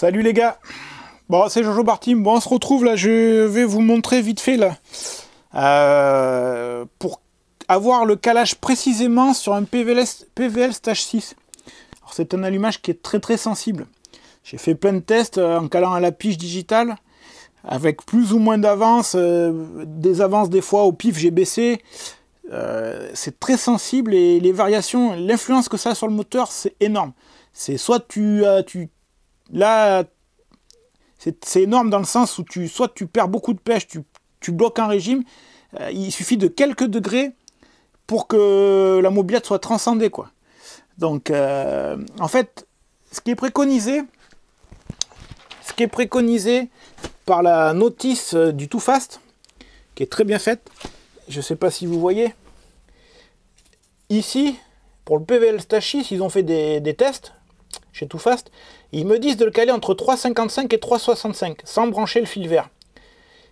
Salut les gars Bon, c'est Jojo Bartim. Bon, on se retrouve là, je vais vous montrer vite fait là. Euh, pour avoir le calage précisément sur un PVL, PVL stage 6. Alors c'est un allumage qui est très très sensible. J'ai fait plein de tests euh, en calant à la pige digitale avec plus ou moins d'avance, euh, des avances des fois au pif j'ai baissé. c'est très sensible et les variations, l'influence que ça a sur le moteur, c'est énorme. C'est soit tu, as tu, là, c'est énorme dans le sens où tu, soit tu perds beaucoup de pêche, tu, bloques un régime, euh, il suffit de quelques degrés pour que la mobilette soit transcendée. Quoi. Donc, euh, en fait, ce qui est préconisé, ce qui est préconisé par la notice euh, du Too Fast, qui est très bien faite, je ne sais pas si vous voyez, ici, pour le PVL Stachis, ils ont fait des tests chez Fast, ils me disent de le caler entre 3,55 et 3,65 sans brancher le fil vert,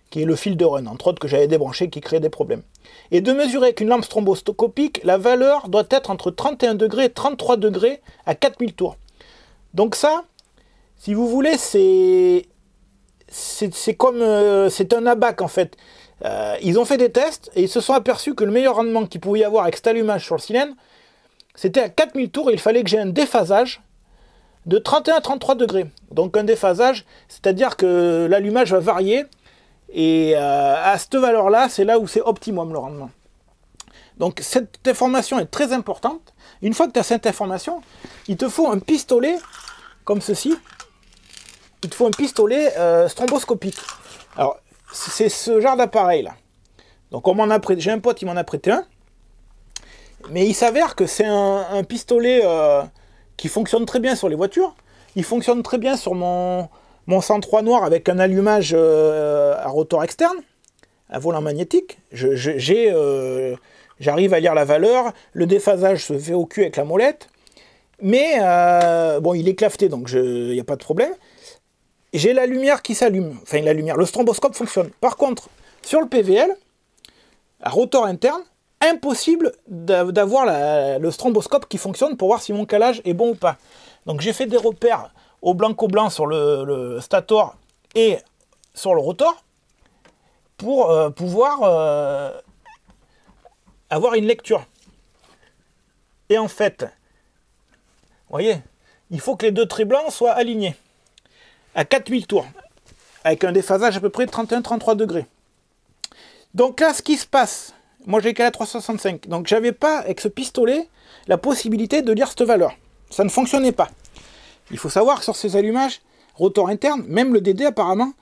qui est le fil de run, entre autres que j'avais débranché qui créait des problèmes. Et de mesurer avec une lampe stromboscopique, la valeur doit être entre 31 degrés et 33 degrés à 4000 tours. Donc ça, si vous voulez, c'est c'est comme euh, c'est un abac en fait. Euh, ils ont fait des tests et ils se sont aperçus que le meilleur rendement qu'il pouvait y avoir avec cet allumage sur le cylindre, c'était à 4000 tours et il fallait que j'ai un déphasage de 31 à 33 degrés. Donc un déphasage, c'est-à-dire que l'allumage va varier, et euh, à cette valeur-là, c'est là où c'est optimum le rendement. Donc cette information est très importante. Une fois que tu as cette information, il te faut un pistolet comme ceci. Il te faut un pistolet euh, stromboscopique. Alors c'est ce genre d'appareil là. Donc on m'en prêté, j'ai un pote, il m'en a prêté un. Mais il s'avère que c'est un, pistolet euh, qui fonctionne très bien sur les voitures. Il fonctionne très bien sur mon, mon 103 noir avec un allumage euh, à rotor externe, à volant magnétique. Euh, j'arrive à lire la valeur. Le déphasage se fait au cul avec la molette. Mais euh, bon, il est clafté, donc il n'y a pas de problème. J'ai la lumière qui s'allume. Enfin, la lumière. Le stromboscope fonctionne. Par contre, sur le PVL, à rotor interne, impossible d'avoir le stromboscope qui fonctionne pour voir si mon calage est bon ou pas. Donc j'ai fait des repères au blanc au blanc sur le, stator et sur le rotor pour euh, pouvoir euh, avoir une lecture. Et en fait, vous voyez, il faut que les deux traits blancs soient alignés à 4000 tours, avec un déphasage à peu près 31-33 degrés. Donc là, ce qui se passe, moi, j'ai qu'à la 365. Donc, j'avais pas, avec ce pistolet, la possibilité de lire cette valeur. Ça ne fonctionnait pas. Il faut savoir que sur ces allumages, rotor interne, même le DD apparemment,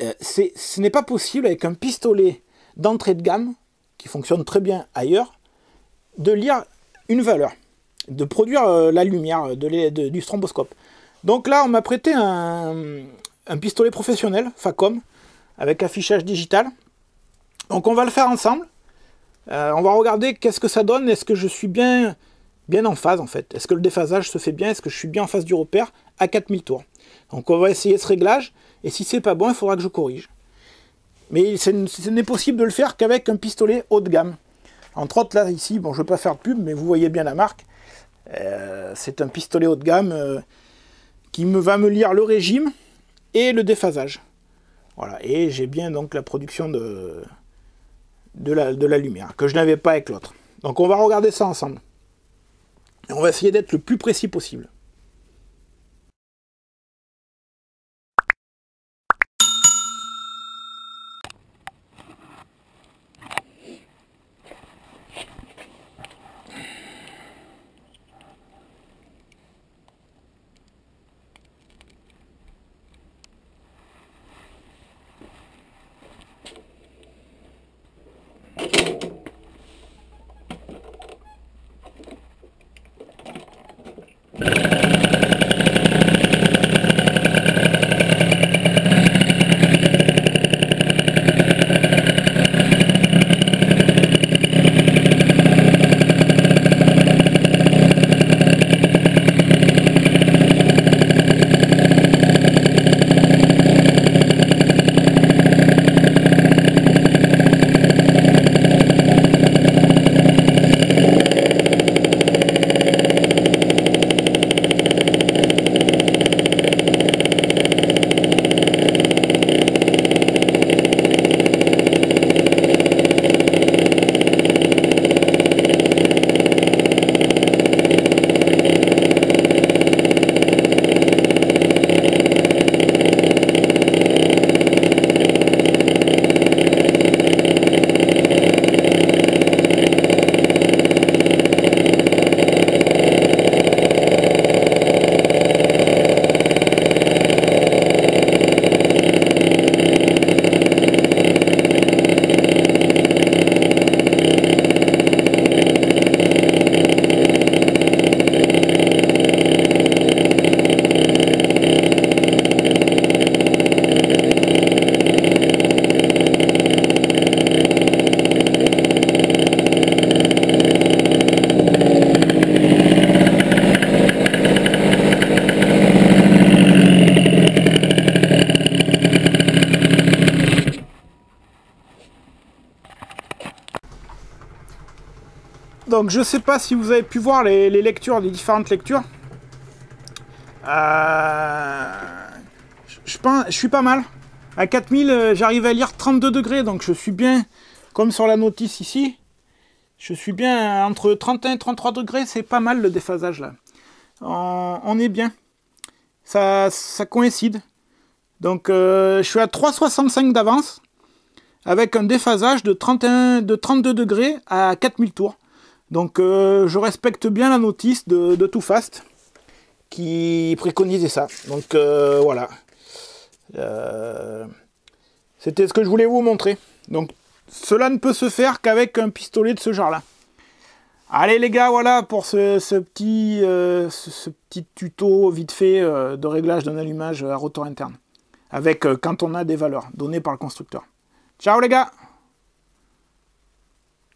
euh, ce n'est pas possible avec un pistolet d'entrée de gamme, qui fonctionne très bien ailleurs, de lire une valeur, de produire euh, la lumière euh, de du stromboscope. Donc là, on m'a prêté un pistolet professionnel, Facom, avec affichage digital. Donc on va le faire ensemble. Euh, on va regarder qu'est-ce que ça donne. Est-ce que je suis bien, bien en phase en fait Est-ce que le déphasage se fait bien Est-ce que je suis bien en phase du repère à 4000 tours Donc on va essayer ce réglage. Et si c'est pas bon, il faudra que je corrige. Mais ce n'est possible de le faire qu'avec un pistolet haut de gamme. Entre autres, là, ici, bon, je ne vais pas faire de pub, mais vous voyez bien la marque. Euh, c'est un pistolet haut de gamme euh, qui me va me lire le régime et le déphasage. Voilà, et j'ai bien donc la production de, de la, lumière, que je n'avais pas avec l'autre. Donc on va regarder ça ensemble. Et on va essayer d'être le plus précis possible. Donc je sais pas si vous avez pu voir les, lectures, différentes lectures. Euh, je, suis pas mal. À 4000, euh, j'arrive à lire 32 degrés, donc je suis bien, comme sur la notice ici, je suis bien entre 31 et 33 degrés, c'est pas mal le déphasage là. On, est bien. Ça, ça coïncide. Donc euh, je suis à 3,65 d'avance, avec un déphasage de, 31, de 32 degrés à 4000 tours. Donc euh, je respecte bien la notice de, Too Fast qui préconisait ça. Donc euh, voilà. Euh, c'était ce que je voulais vous montrer. Donc cela ne peut se faire qu'avec un pistolet de ce genre-là. Allez les gars, voilà pour ce, petit, ce, petit tuto vite fait de réglage d'un allumage à rotor interne. Avec quand on a des valeurs données par le constructeur. Ciao les gars